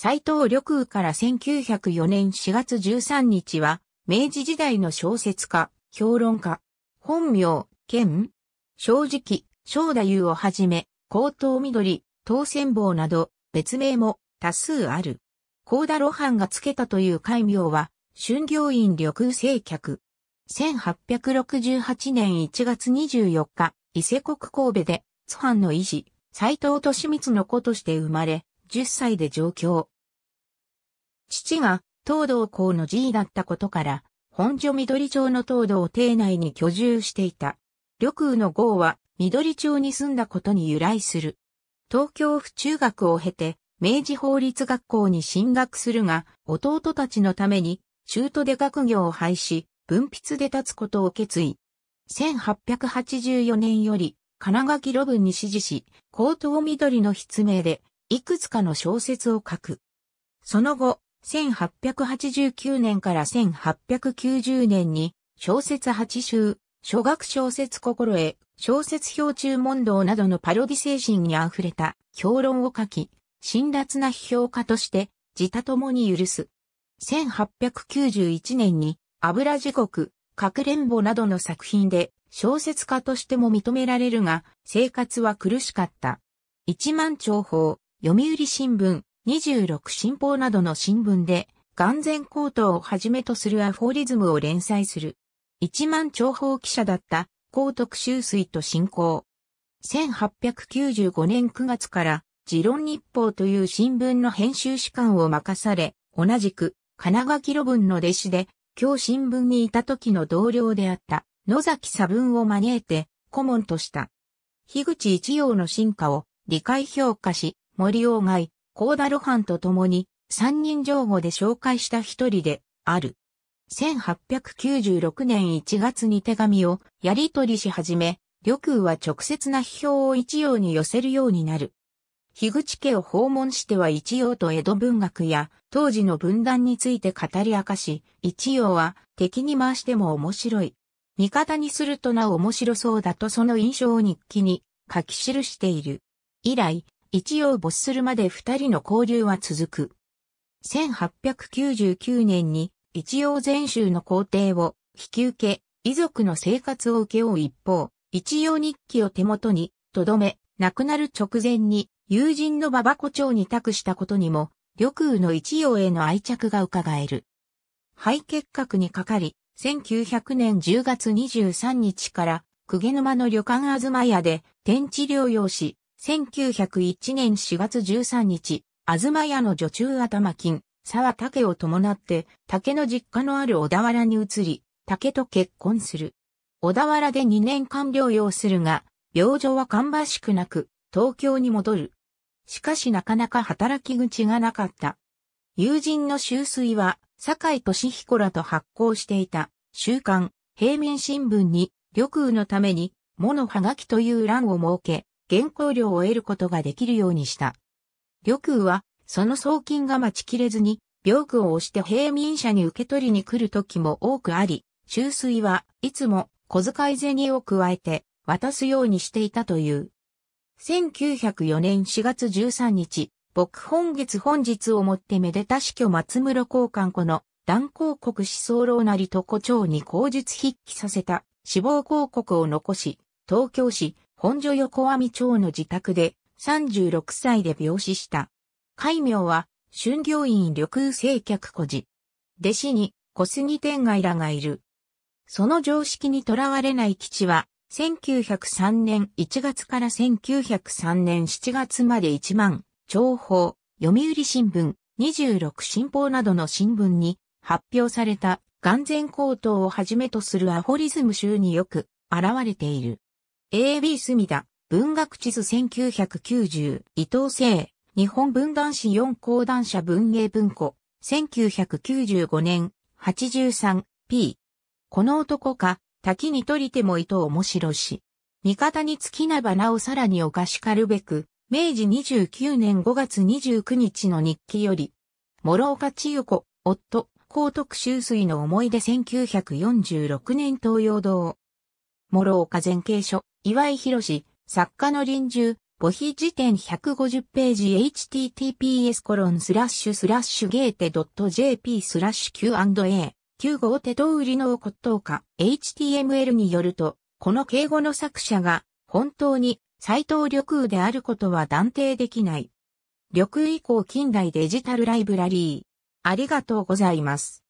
斎藤緑雨から1904年4月13日は、明治時代の小説家、評論家、本名、兼、正直、正太夫をはじめ、高等緑、東仙坊など、別名も多数ある。高田露伴がつけたという戒名は、春行院緑雨正客。1868年1月24日、伊勢国神戸で、津藩の医師、斎藤利光の子として生まれ、10歳で上京。父が東道校の寺だったことから、本所緑町の東道邸内に居住していた。緑空の号は緑町に住んだことに由来する。東京府中学を経て、明治法律学校に進学するが、弟たちのために、中途で学業を廃止、文筆で立つことを決意。1884年より、金垣路文に指示し、高等緑の筆名で、いくつかの小説を書く。その後、1889年から1890年に、小説8集、諸学小説心得、小説表注問答などのパロディ精神に溢れた評論を書き、辛辣な批評家として、自他ともに許す。1891年に、油地獄、かくれんぼなどの作品で、小説家としても認められるが、生活は苦しかった。一万長法、読売新聞、26新報などの新聞で、眼前高等をはじめとするアフォリズムを連載する。一万長報記者だった、高徳修水と進行。1895年9月から、時論日報という新聞の編集士官を任され、同じく、金垣路文の弟子で、今日新聞にいた時の同僚であった野崎左文を招いて顧問とした。樋口一葉の進化を理解評価し、森鴎外、高田露伴と共に、三人上後で紹介した一人で、ある。1896年1月に手紙をやり取りし始め、旅空は直接な批評を一様に寄せるようになる。樋口家を訪問しては一葉と江戸文学や当時の分断について語り明かし、一葉は敵に回しても面白い。味方にするとなお面白そうだとその印象を日記に書き記している。以来、一応没するまで二人の交流は続く。1899年に一応全州の皇帝を引き受け、遺族の生活を受け負う一方、一応日記を手元に、とどめ、亡くなる直前に友人の馬場胡蝶に託したことにも、緑雨の一葉への愛着が伺える。肺結核にかかり、1900年10月23日から、久家沼の旅館東屋で、天地療養し、1901年4月13日、東屋の女中頭金、沢竹を伴って、竹の実家のある小田原に移り、竹と結婚する。小田原で2年間療養するが、病状は芳しくなく、東京に戻る。しかしなかなか働き口がなかった。友人の修水は、坂井俊彦らと発行していた、週刊、平民新聞に、緑雨のために、物のはがきという欄を設け、原稿料を得ることができるようにした。旅空は、その送金が待ちきれずに、病区を押して平民者に受け取りに来る時も多くあり、中水はいつも小遣い銭を加えて渡すようにしていたという。1904年4月13日、僕本月本日をもってめでた死去松室交換庫の断交告思想老なりと胡蝶に口述筆記させた死亡広告を残し、東京市本所横網町の自宅で36歳で病死した。戒名は、春行院緑空清客孤児。弟子に小杉天外らがいる。その常識にとらわれない基地は、1903年1月から1903年7月まで1万、情報、読売新聞、26新報などの新聞に発表された眼前高等をはじめとするアホリズム集によく現れている。AB 隅田、文学地図1990、伊藤聖、日本文壇史4講談社文芸文庫、1995年、83p。この男か、滝にとりても伊藤面白し。味方に尽きなばなをさらにおかしかるべく、明治29年5月29日の日記より、諸岡千代子、夫、高徳修水の思い出1946年東洋堂。諸岡前景書、岩井博作家の臨終、母碑辞典150ページ https コロンスラッシュスラッシュゲーテ .jp スラッシュ Q&A 9号手通りの骨董家 HTML によると、この敬語の作者が本当に斎藤緑であることは断定できない。緑以降近代デジタルライブラリー。ありがとうございます。